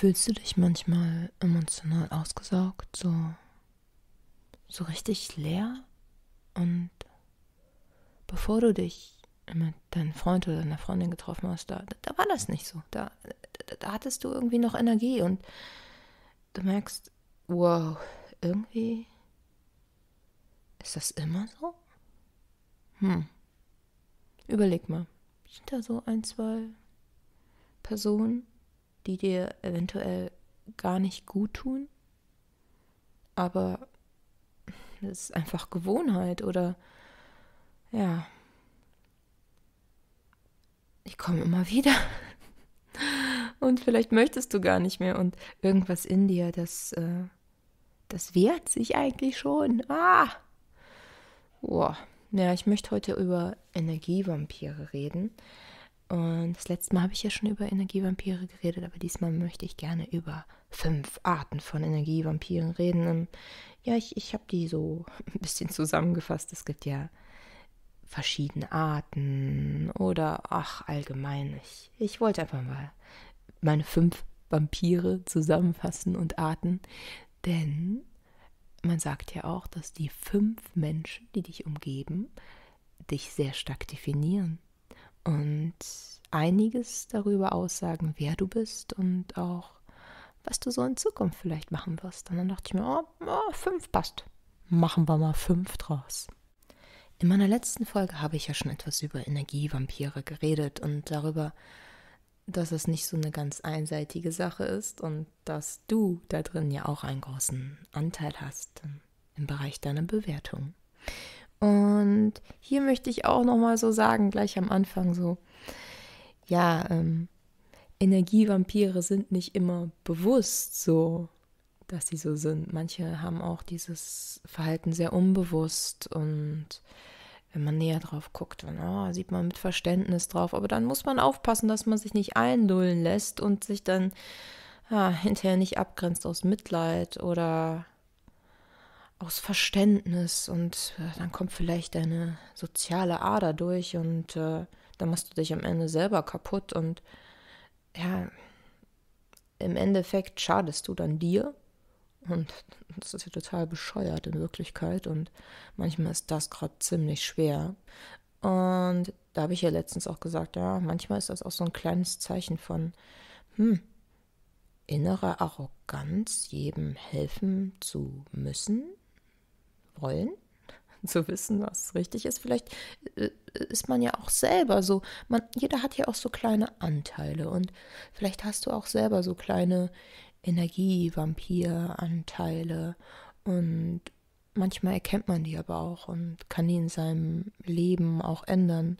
Fühlst du dich manchmal emotional ausgesaugt, so, so richtig leer? Und bevor du dich mit deinem Freund oder deiner Freundin getroffen hast, da, da war das nicht so. Da, da, da hattest du irgendwie noch Energie und du merkst, wow, irgendwie ist das immer so? Hm. Überleg mal. Sind da so ein, zwei Personen, die dir eventuell gar nicht gut tun, aber es ist einfach Gewohnheit oder ja. Ich komme immer wieder. Und vielleicht möchtest du gar nicht mehr und irgendwas in dir, das, äh, das wehrt sich eigentlich schon. Ah! Boah. Ja, ich möchte heute über Energievampire reden. Und das letzte Mal habe ich ja schon über Energievampire geredet, aber diesmal möchte ich gerne über fünf Arten von Energievampiren reden. Ja, ich, ich habe die so ein bisschen zusammengefasst. Es gibt ja verschiedene Arten oder ach, allgemein. Ich, ich wollte einfach mal meine fünf Vampire zusammenfassen und Arten, denn man sagt ja auch, dass die fünf Menschen, die dich umgeben, dich sehr stark definieren. Und einiges darüber aussagen, wer du bist und auch, was du so in Zukunft vielleicht machen wirst. Und dann dachte ich mir, oh, oh, fünf passt. Machen wir mal fünf draus. In meiner letzten Folge habe ich ja schon etwas über Energievampire geredet und darüber, dass es nicht so eine ganz einseitige Sache ist und dass du da drin ja auch einen großen Anteil hast im Bereich deiner Bewertung. Und hier möchte ich auch nochmal so sagen, gleich am Anfang so, ja, ähm, Energievampire sind nicht immer bewusst so, dass sie so sind. Manche haben auch dieses Verhalten sehr unbewusst und wenn man näher drauf guckt, dann oh, sieht man mit Verständnis drauf. Aber dann muss man aufpassen, dass man sich nicht eindullen lässt und sich dann ja, ah, hinterher nicht abgrenzt aus Mitleid oder aus Verständnis und äh, dann kommt vielleicht eine soziale Ader durch und äh, dann machst du dich am Ende selber kaputt und ja, im Endeffekt schadest du dann dir. Und das ist ja total bescheuert in Wirklichkeit. Und manchmal ist das gerade ziemlich schwer. Und da habe ich ja letztens auch gesagt, ja, manchmal ist das auch so ein kleines Zeichen von, hm, innerer Arroganz, jedem helfen zu müssen, wollen. zu wissen, was richtig ist. Vielleicht äh, ist man ja auch selber so, man, jeder hat ja auch so kleine Anteile und vielleicht hast du auch selber so kleine Energievampiranteile und manchmal erkennt man die aber auch und kann die in seinem Leben auch ändern.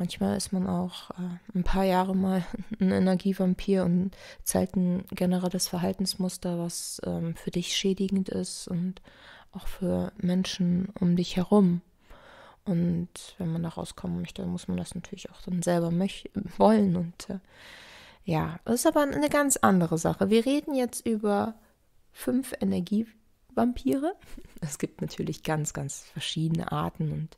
Manchmal ist man auch äh, ein paar Jahre mal ein Energievampir und zeigt ein generelles Verhaltensmuster, was ähm, für dich schädigend ist und auch für Menschen um dich herum. Und wenn man da rauskommen möchte, muss man das natürlich auch dann selber wollen. Und äh, ja, das ist aber eine ganz andere Sache. Wir reden jetzt über fünf Energievampire. Es gibt natürlich ganz, ganz verschiedene Arten und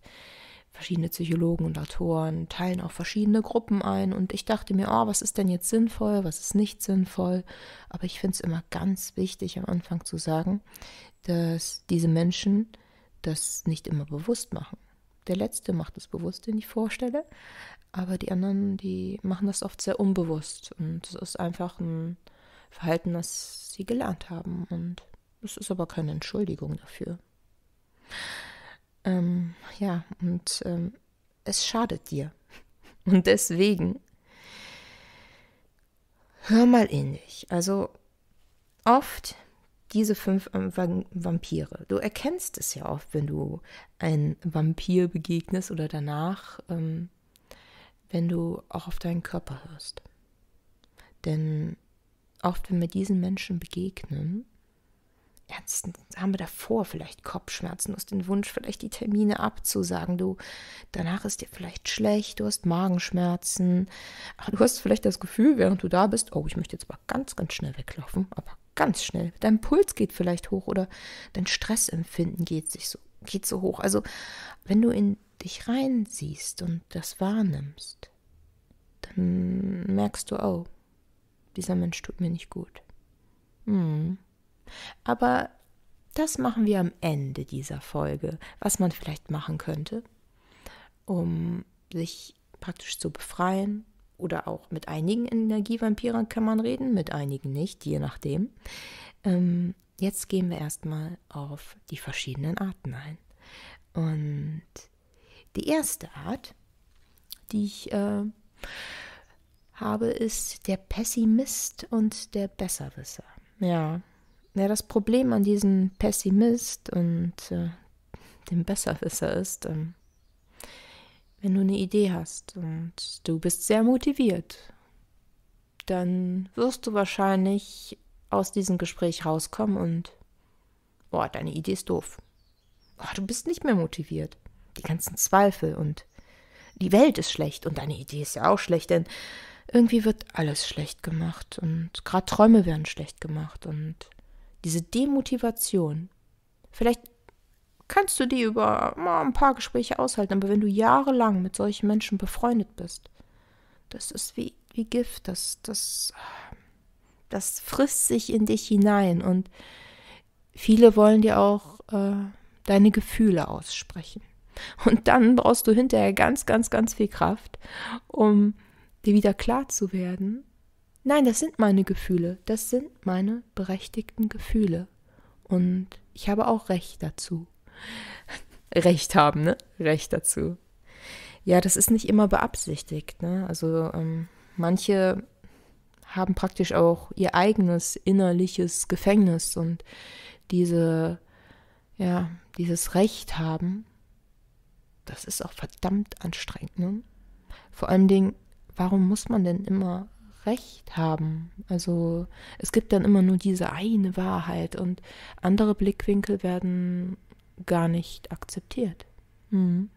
verschiedene Psychologen und Autoren teilen auch verschiedene Gruppen ein. Und ich dachte mir, oh, was ist denn jetzt sinnvoll, was ist nicht sinnvoll? Aber ich finde es immer ganz wichtig, am Anfang zu sagen, dass diese Menschen das nicht immer bewusst machen. Der Letzte macht es bewusst, den ich vorstelle, aber die anderen, die machen das oft sehr unbewusst. Und es ist einfach ein Verhalten, das sie gelernt haben. Und es ist aber keine Entschuldigung dafür. Ähm, ja, und ähm, es schadet dir. Und deswegen hör mal in eh dich. Also oft diese fünf ähm, Vampire. Du erkennst es ja oft, wenn du einem Vampir begegnest oder danach, ähm, wenn du auch auf deinen Körper hörst. Denn oft, wenn wir diesen Menschen begegnen, ernstens haben wir davor vielleicht Kopfschmerzen, du hast den Wunsch, vielleicht die Termine abzusagen, du danach ist dir vielleicht schlecht, du hast Magenschmerzen, du hast vielleicht das Gefühl, während du da bist, oh, ich möchte jetzt aber ganz, ganz schnell weglaufen, aber ganz schnell. Dein Puls geht vielleicht hoch oder dein Stressempfinden geht sich so, geht so hoch. Also, wenn du in dich reinsiehst und das wahrnimmst, dann merkst du, oh, dieser Mensch tut mir nicht gut. Hm. Aber das machen wir am Ende dieser Folge, was man vielleicht machen könnte, um sich praktisch zu befreien. Oder auch mit einigen Energievampiren kann man reden, mit einigen nicht, je nachdem. Ähm, jetzt gehen wir erstmal auf die verschiedenen Arten ein. Und die erste Art, die ich äh, habe, ist der Pessimist und der Besserwisser. Ja, ja, das Problem an diesem Pessimist und äh, dem Besserwisser ist, ähm, wenn du eine Idee hast und du bist sehr motiviert, dann wirst du wahrscheinlich aus diesem Gespräch rauskommen und, boah, deine Idee ist doof. Boah, du bist nicht mehr motiviert. Die ganzen Zweifel und die Welt ist schlecht und deine Idee ist ja auch schlecht, denn irgendwie wird alles schlecht gemacht und gerade Träume werden schlecht gemacht und diese Demotivation, vielleicht kannst du die über mal ein paar Gespräche aushalten, aber wenn du jahrelang mit solchen Menschen befreundet bist, das ist wie, wie Gift, das, das, das frisst sich in dich hinein und viele wollen dir auch äh, deine Gefühle aussprechen. Und dann brauchst du hinterher ganz, ganz, ganz viel Kraft, um dir wieder klar zu werden, Nein, das sind meine Gefühle, das sind meine berechtigten Gefühle. Und ich habe auch Recht dazu. Recht haben, ne? Recht dazu. Ja, das ist nicht immer beabsichtigt, ne? Also ähm, manche haben praktisch auch ihr eigenes innerliches Gefängnis und diese, ja, dieses Recht haben, das ist auch verdammt anstrengend, ne? Vor allen Dingen, warum muss man denn immer recht haben. Also es gibt dann immer nur diese eine Wahrheit und andere Blickwinkel werden gar nicht akzeptiert. Hm.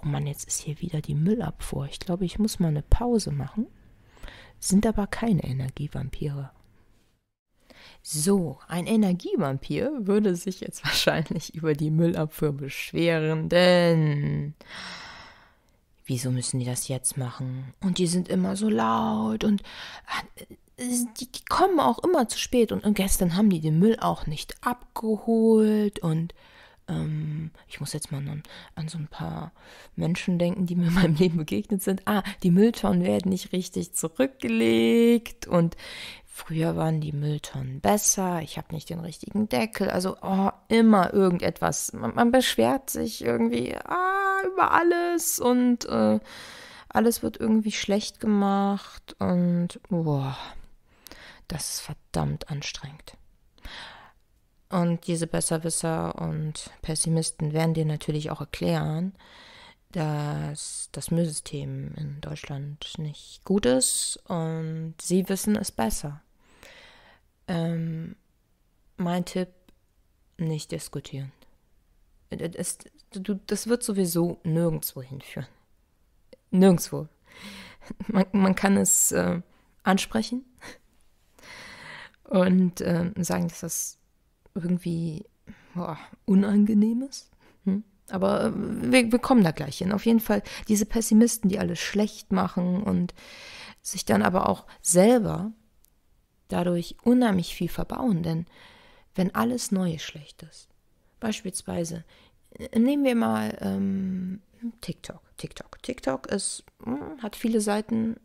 Oh Mann, jetzt ist hier wieder die Müllabfuhr. Ich glaube, ich muss mal eine Pause machen. Sind aber keine Energievampire. So, ein Energievampir würde sich jetzt wahrscheinlich über die Müllabfuhr beschweren, denn wieso müssen die das jetzt machen? Und die sind immer so laut und äh, die kommen auch immer zu spät. Und, und gestern haben die den Müll auch nicht abgeholt und ähm, ich muss jetzt mal an, an, so ein paar Menschen denken, die mir in meinem Leben begegnet sind. Ah, die Mülltonnen werden nicht richtig zurückgelegt und früher waren die Mülltonnen besser, ich habe nicht den richtigen Deckel. Also oh, immer irgendetwas. Man, man, beschwert sich irgendwie ah, über alles und äh, alles wird irgendwie schlecht gemacht und boah, das ist verdammt anstrengend. Und diese Besserwisser und Pessimisten werden dir natürlich auch erklären, dass das Müllsystem in Deutschland nicht gut ist und sie wissen es besser. Ähm, mein Tipp, nicht diskutieren. Das, äh, äh, das wird sowieso nirgendwo hinführen. Nirgendwo. Man, man kann es äh, ansprechen und äh, sagen, dass das irgendwie boah, Unangenehmes. Hm? Aber äh, wir, wir, kommen da gleich hin. Auf jeden Fall diese Pessimisten, die alles schlecht machen und sich dann aber auch selber dadurch unheimlich viel verbauen. Denn wenn alles Neue schlecht ist, beispielsweise äh, nehmen wir mal ähm, TikTok. TikTok. TikTok ist, hm, hat viele Seiten,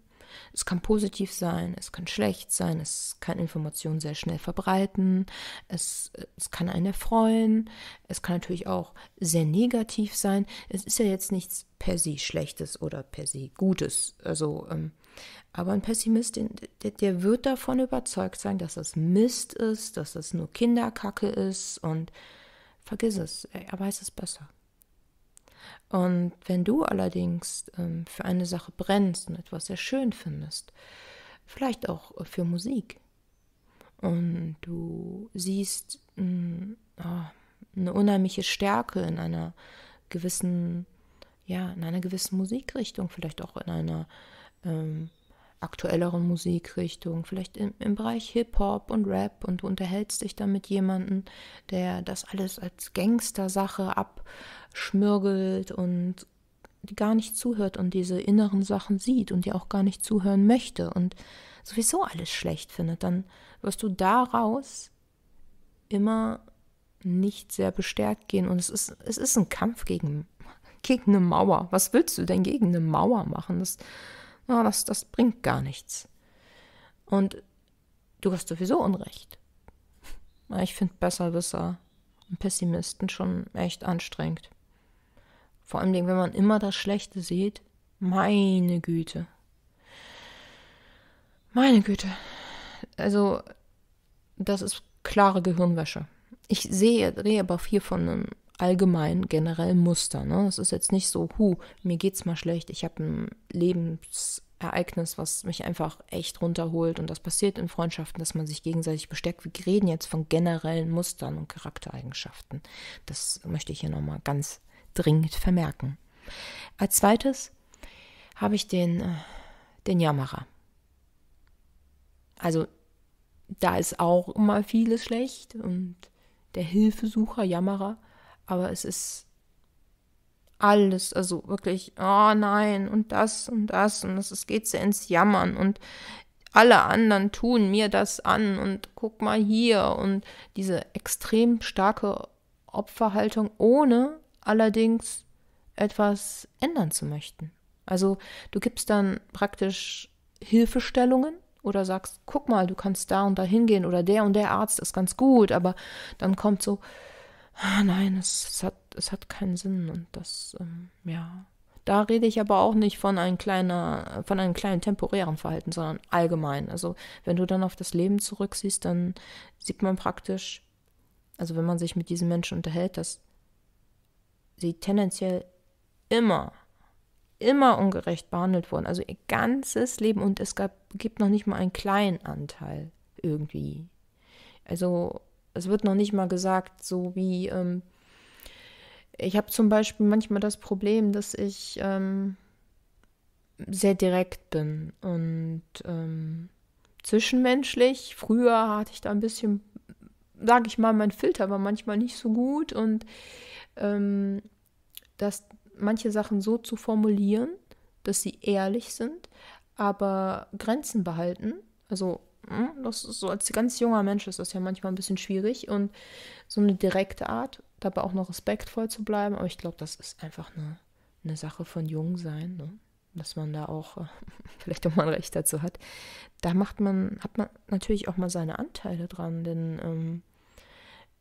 es kann positiv sein, es kann schlecht sein, es kann Informationen sehr schnell verbreiten, es, es kann einen erfreuen, es kann natürlich auch sehr negativ sein. Es ist ja jetzt nichts per se Schlechtes oder per se Gutes. Also, ähm, aber ein Pessimist, der, der wird davon überzeugt sein, dass das Mist ist, dass das nur Kinderkacke ist und vergiss es, er weiß es besser. Und wenn du allerdings ähm, für eine Sache brennst und etwas sehr schön findest, vielleicht auch für Musik, und du siehst mh, mm, ah, oh, eine unheimliche Stärke in einer gewissen, ja, in einer gewissen Musikrichtung, vielleicht auch in einer ähm, aktuelleren Musikrichtung, vielleicht im, im Bereich Hip-Hop und Rap und du unterhältst dich dann mit jemandem, der das alles als Gangster-Sache abschmürgelt und gar nicht zuhört und diese inneren Sachen sieht und dir auch gar nicht zuhören möchte und sowieso alles schlecht findet, dann wirst du daraus immer nicht sehr bestärkt gehen. Und es ist, es ist ein Kampf gegen, gegen eine Mauer. Was willst du denn gegen eine Mauer machen? Das, ja, das, das bringt gar nichts. Und du hast sowieso Unrecht. Ich finde Besserwisser und Pessimisten schon echt anstrengend. Vor allem, wenn man immer das Schlechte sieht. Meine Güte. Meine Güte. Also, das ist klare Gehirnwäsche. Ich sehe, drehe aber viel von einem allgemein generell Muster. Ne? Das ist jetzt nicht so, hu, mir geht's mal schlecht, ich habe ein Lebensereignis, was mich einfach echt runterholt. Und das passiert in Freundschaften, dass man sich gegenseitig bestärkt. Wir reden jetzt von generellen Mustern und Charaktereigenschaften. Das möchte ich hier nochmal ganz dringend vermerken. Als zweites habe ich den, äh, den Jammerer. Also da ist auch immer vieles schlecht und der Hilfesucher, Jammerer. Aber es ist alles, also wirklich, oh nein, und das und das und das, es geht sehr ins Jammern und alle anderen tun mir das an und guck mal hier und diese extrem starke Opferhaltung, ohne allerdings etwas ändern zu möchten. Also du gibst dann praktisch Hilfestellungen oder sagst, guck mal, du kannst da und da hingehen oder der und der Arzt ist ganz gut, aber dann kommt so, ah, nein, es, es, hat, es hat keinen Sinn und das, ähm, ja. Da rede ich aber auch nicht von einem, kleiner, von einem kleinen temporären Verhalten, sondern allgemein. Also wenn du dann auf das Leben zurücksiehst, dann sieht man praktisch, also wenn man sich mit diesen Menschen unterhält, dass sie tendenziell immer, immer ungerecht behandelt wurden. Also ihr ganzes Leben und es gab, gibt noch nicht mal einen kleinen Anteil irgendwie. Also es wird noch nicht mal gesagt, so wie, ähm, ich habe zum Beispiel manchmal das Problem, dass ich ähm, sehr direkt bin und ähm, zwischenmenschlich. Früher hatte ich da ein bisschen, sage ich mal, mein Filter war manchmal nicht so gut und ähm, dass manche Sachen so zu formulieren, dass sie ehrlich sind, aber Grenzen behalten. Also hm? Das ist so als ganz junger Mensch ist das ja manchmal ein bisschen schwierig und so eine direkte Art, dabei auch noch respektvoll zu bleiben. Aber ich glaube, das ist einfach eine, eine Sache von Jungsein, ne? dass man da auch äh, vielleicht auch mal ein Recht dazu hat. Da macht man, hat man natürlich auch mal seine Anteile dran, denn ähm,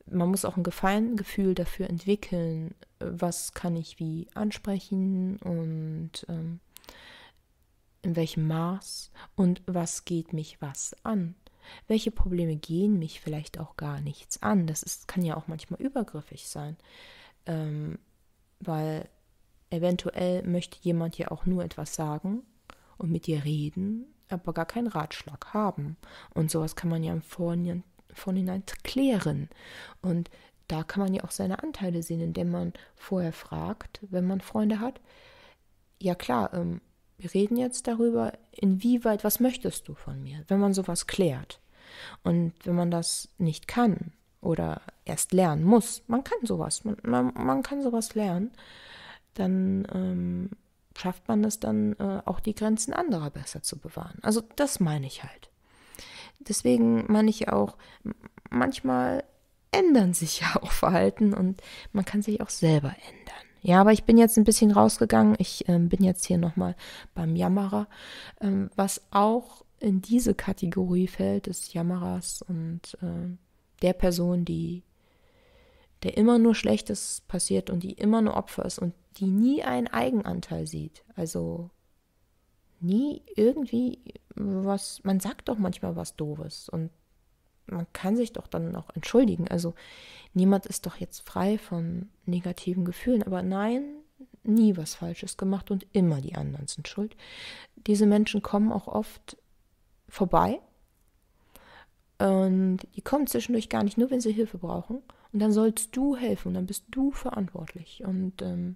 man muss auch ein Gefallengefühl dafür entwickeln, äh, was kann ich wie ansprechen und ähm, in welchem Maß und was geht mich was an. Welche Probleme gehen mich vielleicht auch gar nichts an? Das ist, kann ja auch manchmal übergriffig sein, ähm, weil eventuell möchte jemand ja auch nur etwas sagen und mit dir reden, aber gar keinen Ratschlag haben. Und sowas kann man ja im Vorhinein, Vorhinein klären. Und da kann man ja auch seine Anteile sehen, indem man vorher fragt, wenn man Freunde hat. Ja klar, ähm, wir reden jetzt darüber, inwieweit, was möchtest du von mir, wenn man sowas klärt. Und wenn man das nicht kann oder erst lernen muss, man kann sowas, man, man, man kann sowas lernen, dann ähm, schafft man es dann äh, auch die Grenzen anderer besser zu bewahren. Also das meine ich halt. Deswegen meine ich auch, manchmal ändern sich ja auch Verhalten und man kann sich auch selber ändern. Ja, aber ich bin jetzt ein bisschen rausgegangen. Ich ähm, bin jetzt hier nochmal beim Jammerer. Ähm, was auch in diese Kategorie fällt, ist Jammerers und äh, der Person, die der immer nur Schlechtes passiert und die immer nur Opfer ist und die nie einen Eigenanteil sieht. Also nie irgendwie was, man sagt doch manchmal was Doofes und man kann sich doch dann auch entschuldigen. Also niemand ist doch jetzt frei von negativen Gefühlen, aber nein, nie was Falsches gemacht und immer die anderen sind schuld. Diese Menschen kommen auch oft vorbei und die kommen zwischendurch gar nicht, nur wenn sie Hilfe brauchen. Und dann sollst du helfen und dann bist du verantwortlich. Und ähm,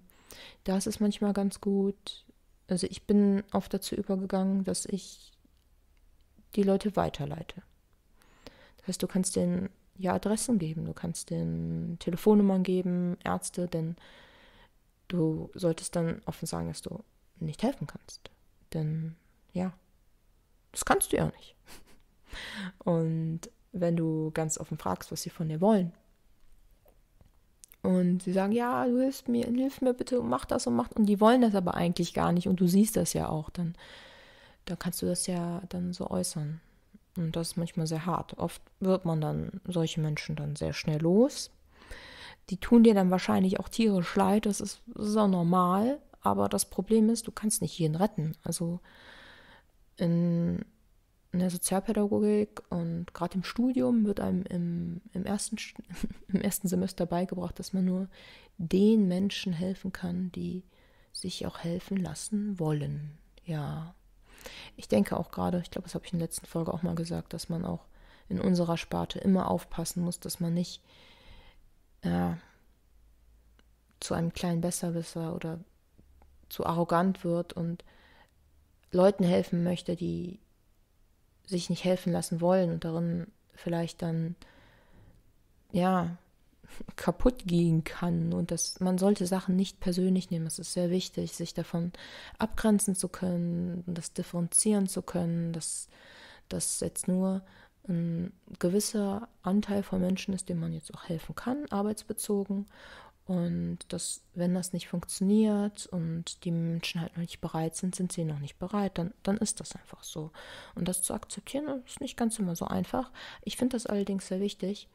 das ist manchmal ganz gut. Also ich bin oft dazu übergegangen, dass ich die Leute weiterleite heißt, du kannst denen ja Adressen geben, du kannst denen Telefonnummern geben, Ärzte, denn du solltest dann offen sagen, dass du nicht helfen kannst. Denn ja, das kannst du ja nicht. Und wenn du ganz offen fragst, was sie von dir wollen, und sie sagen, ja, du hilfst mir, hilf mir bitte, mach das und mach und die wollen das aber eigentlich gar nicht und du siehst das ja auch, dann, dann kannst du das ja dann so äußern. Und das ist manchmal sehr hart. Oft wird man dann solche Menschen dann sehr schnell los. Die tun dir dann wahrscheinlich auch tierisch leid, das ist, das auch normal. Aber das Problem ist, du kannst nicht jeden retten. Also in, in der Sozialpädagogik und gerade im Studium wird einem im, im, ersten, im ersten Semester beigebracht, dass man nur den Menschen helfen kann, die sich auch helfen lassen wollen. Ja. Ich denke auch gerade, ich glaube, das habe ich in der letzten Folge auch mal gesagt, dass man auch in unserer Sparte immer aufpassen muss, dass man nicht äh, zu einem kleinen Besserwisser oder zu arrogant wird und Leuten helfen möchte, die sich nicht helfen lassen wollen und darin vielleicht dann ja kaputt gehen kann und dass man sollte Sachen nicht persönlich nehmen. Es ist sehr wichtig, sich davon abgrenzen zu können, das differenzieren zu können, dass das jetzt nur ein gewisser Anteil von Menschen ist, dem man jetzt auch helfen kann, arbeitsbezogen. Und dass, wenn das nicht funktioniert und die Menschen halt noch nicht bereit sind, sind sie noch nicht bereit, dann, dann ist das einfach so. Und das zu akzeptieren ist nicht ganz immer so einfach. Ich finde das allerdings sehr wichtig,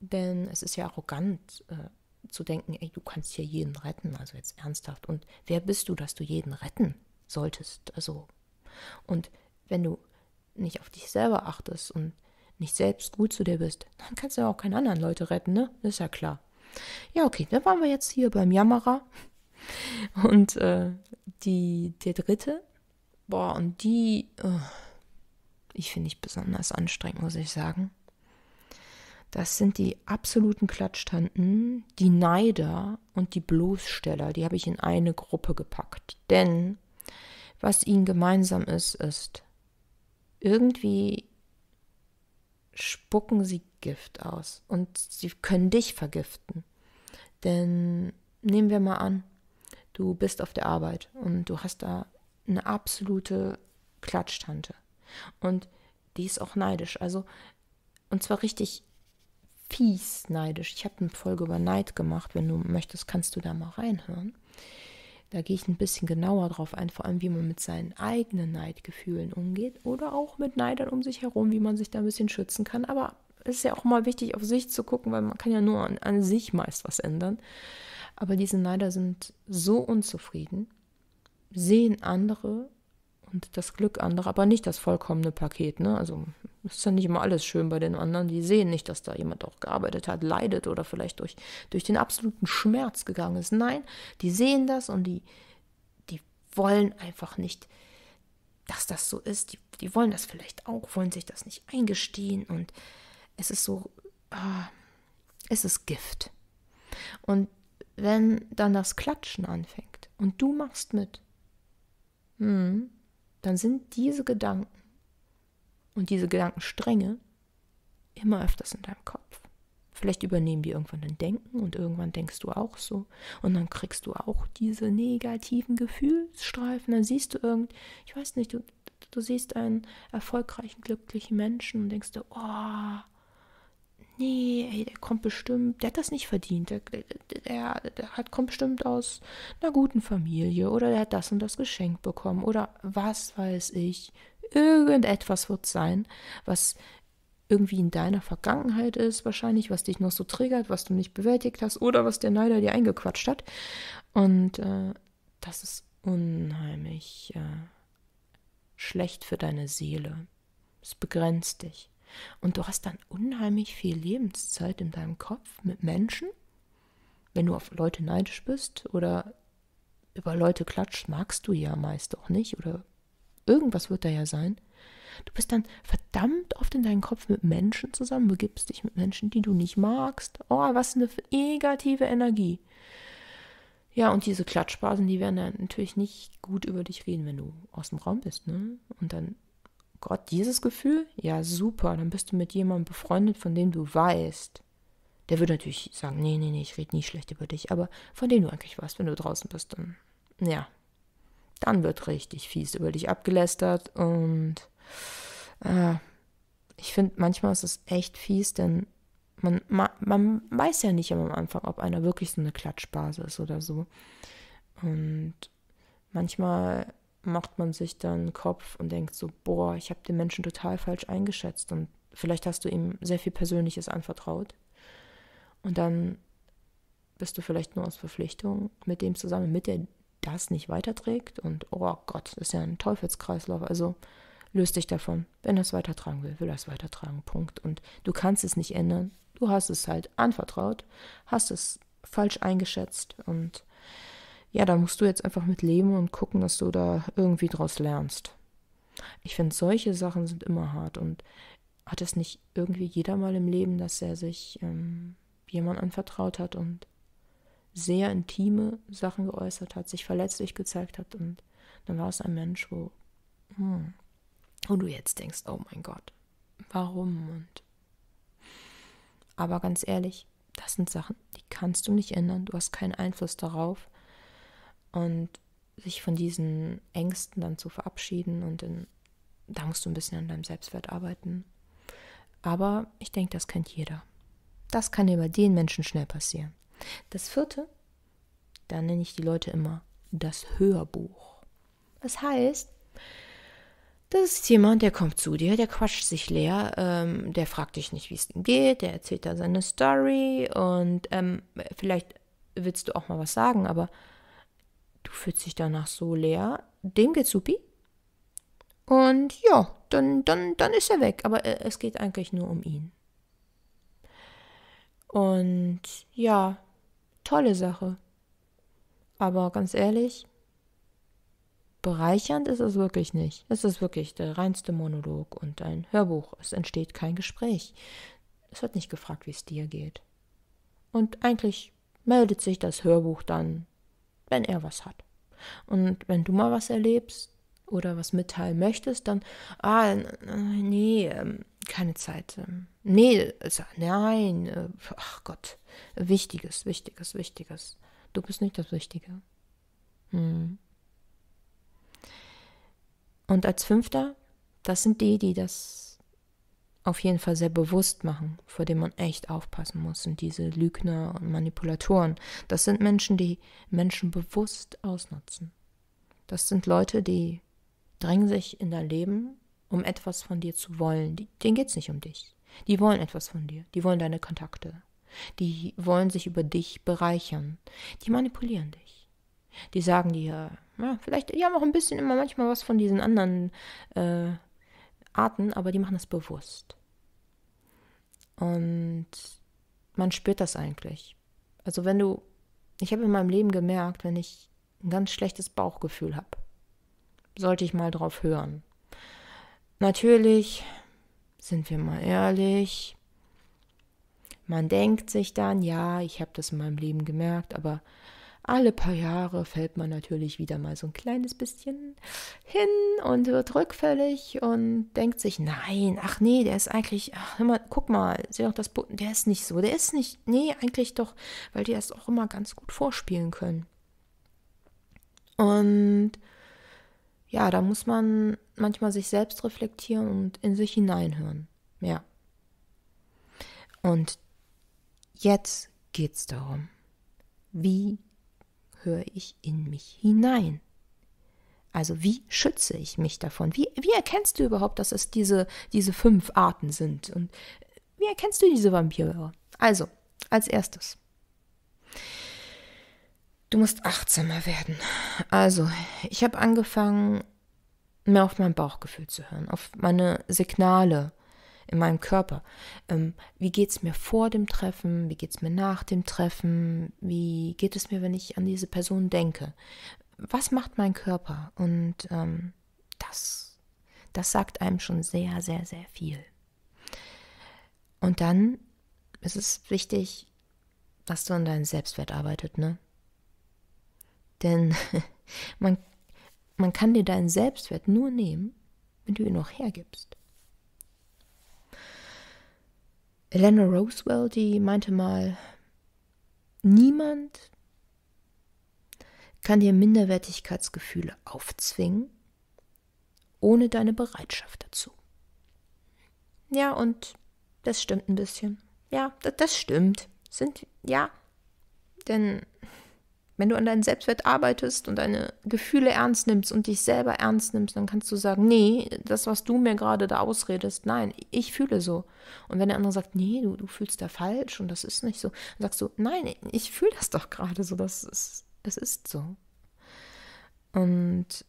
denn es ist ja arrogant äh, zu denken, ey, du kannst hier jeden retten, also jetzt ernsthaft. Und wer bist du, dass du jeden retten solltest? Also, und wenn du nicht auf dich selber achtest und nicht selbst gut zu dir bist, dann kannst du ja auch keine anderen Leute retten, ne? ist ja klar. Ja, okay, dann waren wir jetzt hier beim Jammerer. Und äh, die, der dritte, boah, und die, oh, ich finde ich besonders anstrengend, muss ich sagen. Das sind die absoluten Klatschtanten, die Neider und die Bloßsteller. Die habe ich in eine Gruppe gepackt. Denn was ihnen gemeinsam ist, ist, irgendwie spucken sie Gift aus und sie können dich vergiften. Denn nehmen wir mal an, du bist auf der Arbeit und du hast da eine absolute Klatschtante. Und die ist auch neidisch. Also, und zwar richtig fies neidisch. Ich habe eine Folge über Neid gemacht. Wenn du möchtest, kannst du da mal reinhören. Da gehe ich ein bisschen genauer drauf ein, vor allem wie man mit seinen eigenen Neidgefühlen umgeht oder auch mit Neidern um sich herum, wie man sich da ein bisschen schützen kann. Aber es ist ja auch mal wichtig, auf sich zu gucken, weil man kann ja nur an, an sich meist was ändern. Aber diese Neider sind so unzufrieden, sehen andere und das Glück anderer, aber nicht das vollkommene Paket. Ne? Also ist ja nicht immer alles schön bei den anderen. Die sehen nicht, dass da jemand auch gearbeitet hat, leidet oder vielleicht durch, durch den absoluten Schmerz gegangen ist. Nein, die sehen das und die, die wollen einfach nicht, dass das so ist. Die, die wollen das vielleicht auch, wollen sich das nicht eingestehen. Und es ist so, ah, es ist Gift. Und wenn dann das Klatschen anfängt und du machst mit, hm, dann sind diese Gedanken und diese Gedankenstränge immer öfters in deinem Kopf. Vielleicht übernehmen die irgendwann dein Denken und irgendwann denkst du auch so. Und dann kriegst du auch diese negativen Gefühlsstreifen. Dann siehst du irgend, ich weiß nicht, du, du siehst einen erfolgreichen, glücklichen Menschen und denkst dir, oh, nee, ey, der kommt bestimmt, der hat das nicht verdient, der, der, der hat, kommt bestimmt aus einer guten Familie oder der hat das und das geschenkt bekommen oder was weiß ich. Irgendetwas wird sein, was irgendwie in deiner Vergangenheit ist, wahrscheinlich, was dich noch so triggert, was du nicht bewältigt hast oder was der Neider dir eingequatscht hat. Und äh, das ist unheimlich äh, schlecht für deine Seele. Es begrenzt dich. Und du hast dann unheimlich viel Lebenszeit in deinem Kopf mit Menschen, wenn du auf Leute neidisch bist oder über Leute klatscht, magst du ja meist auch nicht oder Irgendwas wird da ja sein. Du bist dann verdammt oft in deinem Kopf mit Menschen zusammen, begibst dich mit Menschen, die du nicht magst. Oh, was eine negative Energie. Ja, und diese Klatschbasen, die werden dann natürlich nicht gut über dich reden, wenn du aus dem Raum bist, ne? Und dann, Gott, dieses Gefühl? Ja, super. Dann bist du mit jemandem befreundet, von dem du weißt. Der würde natürlich sagen, nee, nee, nee, ich rede nie schlecht über dich, aber von dem du eigentlich weißt, wenn du draußen bist, dann, ja, dann wird richtig fies über dich abgelästert und äh, ich finde, manchmal ist es echt fies, denn man, man, man weiß ja nicht am Anfang, ob einer wirklich so eine Klatschbase ist oder so. Und manchmal macht man sich dann Kopf und denkt so, boah, ich habe den Menschen total falsch eingeschätzt und vielleicht hast du ihm sehr viel Persönliches anvertraut. Und dann bist du vielleicht nur aus Verpflichtung mit dem zusammen, mit der das nicht weiterträgt und oh Gott, das ist ja ein Teufelskreislauf, also löst dich davon. Wenn er es weitertragen will, will er es weitertragen, Punkt. Und du kannst es nicht ändern, du hast es halt anvertraut, hast es falsch eingeschätzt und ja, da musst du jetzt einfach mit leben und gucken, dass du da irgendwie draus lernst. Ich finde, solche Sachen sind immer hart und hat es nicht irgendwie jeder mal im Leben, dass er sich ähm, jemand anvertraut hat und sehr intime Sachen geäußert hat, sich verletzlich gezeigt hat und dann war es ein Mensch, wo, hm, wo du jetzt denkst, oh mein Gott, warum und aber ganz ehrlich, das sind Sachen, die kannst du nicht ändern, du hast keinen Einfluss darauf und sich von diesen Ängsten dann zu verabschieden und in, da musst du ein bisschen an deinem Selbstwert arbeiten. Aber ich denke, das kennt jeder. Das kann dir bei den Menschen schnell passieren. Das vierte, da nenne ich die Leute immer das Hörbuch. Das heißt, das ist jemand, der kommt zu dir, der quatscht sich leer, ähm, der fragt dich nicht, wie es ihm geht, der erzählt da seine Story und ähm, vielleicht willst du auch mal was sagen, aber du fühlst dich danach so leer, dem geht's supi. Und ja, dann, dann, dann ist er weg, aber äh, es geht eigentlich nur um ihn. Und ja, tolle Sache. Aber ganz ehrlich, bereichernd ist es wirklich nicht. Es ist wirklich der reinste Monolog und ein Hörbuch. Es entsteht kein Gespräch. Es wird nicht gefragt, wie es dir geht. Und eigentlich meldet sich das Hörbuch dann, wenn er was hat. Und wenn du mal was erlebst, oder was mitteilen möchtest, dann, ah, äh, nee, ähm, keine Zeit. Ähm, nee, also, nein, äh, ach Gott, Wichtiges, Wichtiges, Wichtiges. Du bist nicht das Wichtige. Hm. Und als Fünfter, das sind die, die das auf jeden Fall sehr bewusst machen, vor denen man echt aufpassen muss, und diese Lügner und Manipulatoren. Das sind Menschen, die Menschen bewusst ausnutzen. Das sind Leute, die drängen sich in dein Leben, um etwas von dir zu wollen. denen geht es nicht um dich. Die wollen etwas von dir. Die wollen deine Kontakte. Die wollen sich über dich bereichern. Die manipulieren dich. Die sagen dir, ja, vielleicht, die haben auch ein bisschen immer manchmal was von diesen anderen äh, Arten, aber die machen das bewusst. Und man spürt das eigentlich. Also wenn du, ich habe in meinem Leben gemerkt, wenn ich ein ganz schlechtes Bauchgefühl habe, sollte ich mal drauf hören. Natürlich, sind wir mal ehrlich, man denkt sich dann, ja, ich habe das in meinem Leben gemerkt, aber alle paar Jahre fällt man natürlich wieder mal so ein kleines bisschen hin und wird rückfällig und denkt sich, nein, ach nee, der ist eigentlich, ach, mal, guck mal, sieh doch das, der ist nicht so, der ist nicht, nee, eigentlich doch, weil die das auch immer ganz gut vorspielen können. Und ja, da muss man manchmal sich selbst reflektieren und in sich hineinhören. Ja. Und jetzt geht es darum, wie höre ich in mich hinein? Also wie schütze ich mich davon? Wie, wie erkennst du überhaupt, dass es diese, diese fünf Arten sind? Und wie erkennst du diese Vampire? Also, als erstes, Du musst achtsamer werden. Also, ich habe angefangen, mehr auf mein Bauchgefühl zu hören, auf meine Signale in meinem Körper. Ähm, wie geht es mir vor dem Treffen? Wie geht es mir nach dem Treffen? Wie geht es mir, wenn ich an diese Person denke? Was macht mein Körper? Und ähm, das, das sagt einem schon sehr, sehr, sehr viel. Und dann ist es wichtig, dass du an deinem Selbstwert arbeitest, ne? Denn man, man kann dir deinen Selbstwert nur nehmen, wenn du ihn auch hergibst. Eleanor Roosevelt, die meinte mal, niemand kann dir Minderwertigkeitsgefühle aufzwingen, ohne deine Bereitschaft dazu. Ja, und das stimmt ein bisschen. Ja, das, stimmt. Sind, ja, denn wenn du an deinem Selbstwert arbeitest und deine Gefühle ernst nimmst und dich selber ernst nimmst, dann kannst du sagen, nee, das, was du mir gerade da ausredest, nein, ich fühle so. Und wenn der andere sagt, nee, du, du fühlst da falsch und das ist nicht so, dann sagst du, nein, ich fühle das doch gerade so, das ist, es ist so. Und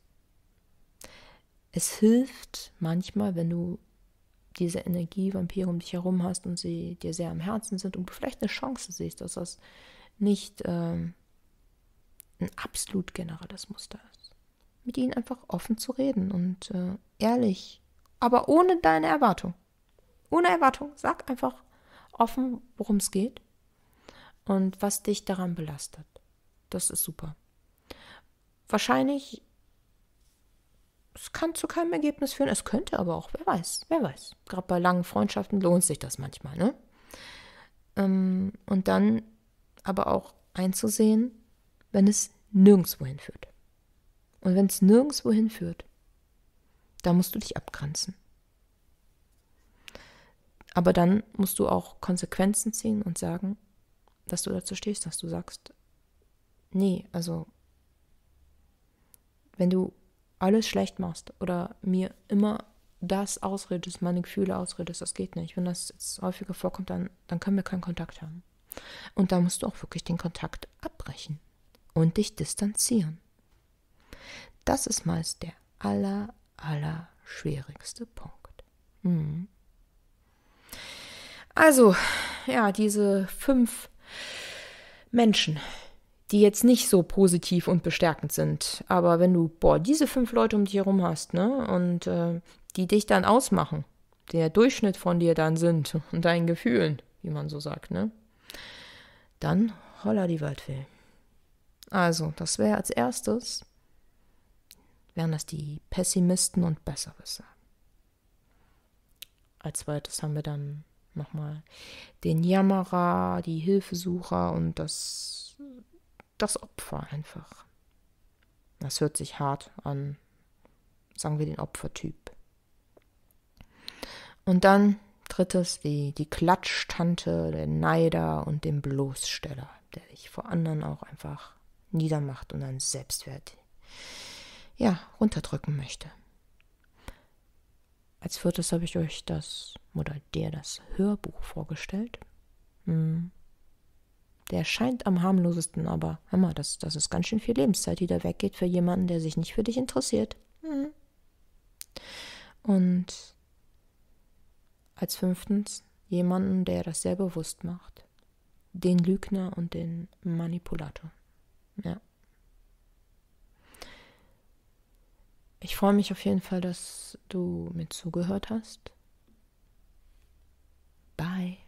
es hilft manchmal, wenn du diese Energievampire um dich herum hast und sie dir sehr am Herzen sind und du vielleicht eine Chance siehst, dass das nicht... Äh, ein absolut generelles Muster ist. Mit ihnen einfach offen zu reden und äh, ehrlich, aber ohne deine Erwartung. Ohne Erwartung. Sag einfach offen, worum es geht und was dich daran belastet. Das ist super. Wahrscheinlich, es kann zu keinem Ergebnis führen, es könnte aber auch, wer weiß, wer weiß. Gerade bei langen Freundschaften lohnt sich das manchmal, ne? Ähm, und dann aber auch einzusehen, wenn es nirgendwo hinführt. Und wenn es nirgendwo hinführt, da musst du dich abgrenzen. Aber dann musst du auch Konsequenzen ziehen und sagen, dass du dazu stehst, dass du sagst, nee, also wenn du alles schlecht machst oder mir immer das ausredest, meine Gefühle ausredest, das geht nicht. Wenn das jetzt häufiger vorkommt, dann, dann können wir keinen Kontakt haben. Und da musst du auch wirklich den Kontakt abbrechen und dich distanzieren. Das ist meist der aller, aller schwierigste Punkt. Mhm. Also, ja, diese fünf Menschen, die jetzt nicht so positiv und bestärkend sind, aber wenn du, boah, diese fünf Leute um dich herum hast, ne, und äh, die dich dann ausmachen, der Durchschnitt von dir dann sind und deinen Gefühlen, wie man so sagt, ne, dann holla die Waldfee. Also, das wäre als erstes, wären das die Pessimisten und Besserwisser. Als zweites haben wir dann nochmal den Jammerer, die Hilfesucher und das, das Opfer einfach. Das hört sich hart an, sagen wir den Opfertyp. Und dann drittes die, die Klatschtante, der Neider und den Bloßsteller, der sich vor anderen auch einfach niedermacht und einen Selbstwert ja, runterdrücken möchte. Als viertes habe ich euch das oder der das Hörbuch vorgestellt. Hm. Der scheint am harmlosesten, aber hör mal, das, das ist ganz schön viel Lebenszeit, die da weggeht für jemanden, der sich nicht für dich interessiert. Hm. Und als fünftens jemanden, der das sehr bewusst macht. Den Lügner und den Manipulator. Ja. Ich freue mich auf jeden Fall, dass du mir zugehört hast. Bye.